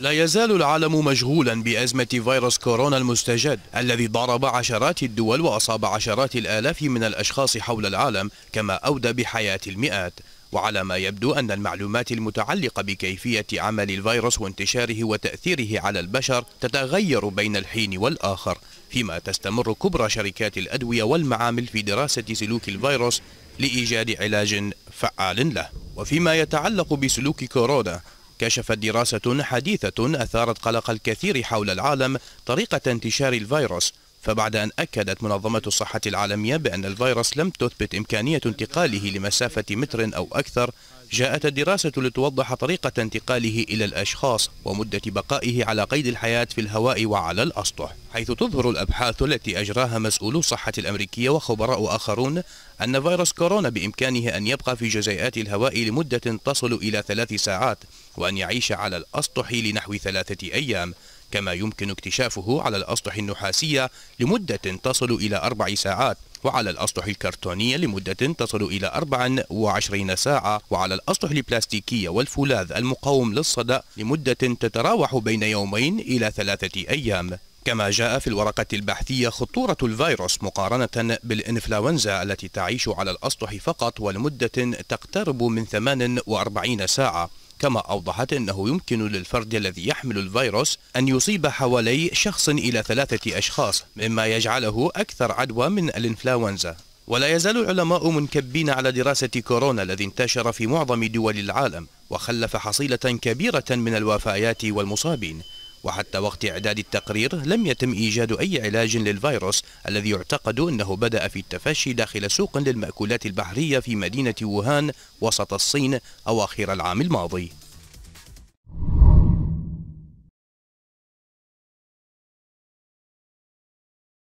لا يزال العالم مشغولا بأزمة فيروس كورونا المستجد الذي ضرب عشرات الدول وأصاب عشرات الآلاف من الأشخاص حول العالم كما أودى بحياة المئات وعلى ما يبدو أن المعلومات المتعلقة بكيفية عمل الفيروس وانتشاره وتأثيره على البشر تتغير بين الحين والآخر فيما تستمر كبرى شركات الأدوية والمعامل في دراسة سلوك الفيروس لإيجاد علاج فعال له وفيما يتعلق بسلوك كورونا كشفت دراسة حديثة أثارت قلق الكثير حول العالم طريقة انتشار الفيروس فبعد أن أكدت منظمة الصحة العالمية بأن الفيروس لم تثبت إمكانية انتقاله لمسافة متر أو أكثر جاءت الدراسة لتوضح طريقة انتقاله إلى الأشخاص ومدة بقائه على قيد الحياة في الهواء وعلى الأسطح حيث تظهر الأبحاث التي أجراها مسؤولو الصحة الأمريكية وخبراء آخرون أن فيروس كورونا بإمكانه أن يبقى في جزيئات الهواء لمدة تصل إلى ثلاث ساعات وأن يعيش على الأسطح لنحو ثلاثة أيام كما يمكن اكتشافه على الأسطح النحاسية لمدة تصل إلى أربع ساعات وعلى الأسطح الكرتونية لمدة تصل إلى 24 ساعة وعلى الأسطح البلاستيكية والفولاذ المقاوم للصدأ لمدة تتراوح بين يومين إلى ثلاثة أيام كما جاء في الورقة البحثية خطورة الفيروس مقارنة بالإنفلونزا التي تعيش على الأسطح فقط ولمدة تقترب من 48 ساعة كما أوضحت أنه يمكن للفرد الذي يحمل الفيروس أن يصيب حوالي شخص إلى ثلاثة أشخاص مما يجعله أكثر عدوى من الإنفلونزا ولا يزال العلماء منكبين على دراسة كورونا الذي انتشر في معظم دول العالم وخلف حصيلة كبيرة من الوفيات والمصابين وحتى وقت إعداد التقرير لم يتم إيجاد أي علاج للفيروس الذي يعتقد أنه بدأ في التفشي داخل سوق للمأكولات البحرية في مدينة ووهان وسط الصين أواخر العام الماضي